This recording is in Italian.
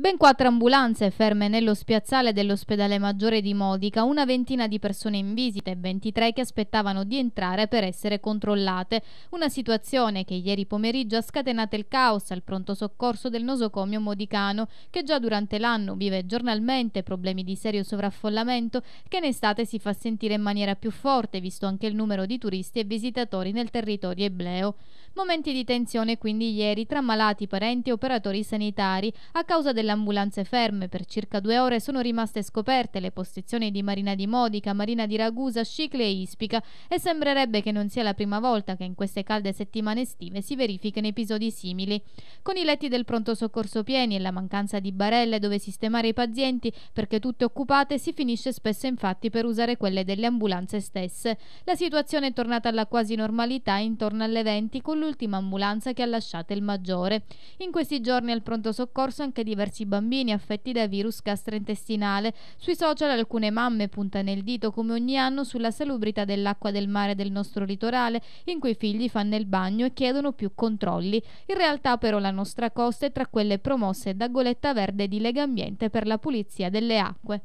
Ben quattro ambulanze ferme nello spiazzale dell'ospedale maggiore di Modica, una ventina di persone in visita e 23 che aspettavano di entrare per essere controllate. Una situazione che ieri pomeriggio ha scatenato il caos al pronto soccorso del nosocomio modicano, che già durante l'anno vive giornalmente problemi di serio sovraffollamento, che in estate si fa sentire in maniera più forte, visto anche il numero di turisti e visitatori nel territorio ebleo. Momenti di tensione quindi ieri tra malati, parenti e operatori sanitari a causa della delle ambulanze ferme per circa due ore sono rimaste scoperte le posizioni di Marina di Modica, Marina di Ragusa, Scicli e Ispica e sembrerebbe che non sia la prima volta che in queste calde settimane estive si verifichino episodi simili. Con i letti del pronto soccorso pieni e la mancanza di barelle dove sistemare i pazienti perché tutte occupate si finisce spesso infatti per usare quelle delle ambulanze stesse. La situazione è tornata alla quasi normalità intorno alle 20 con l'ultima ambulanza che ha lasciato il maggiore. In questi giorni al pronto soccorso anche diversi diversi bambini affetti da virus gastrointestinale. Sui social alcune mamme puntano il dito come ogni anno sulla salubrità dell'acqua del mare del nostro litorale, in cui i figli fanno il bagno e chiedono più controlli. In realtà però la nostra costa è tra quelle promosse da goletta verde di Legambiente per la pulizia delle acque.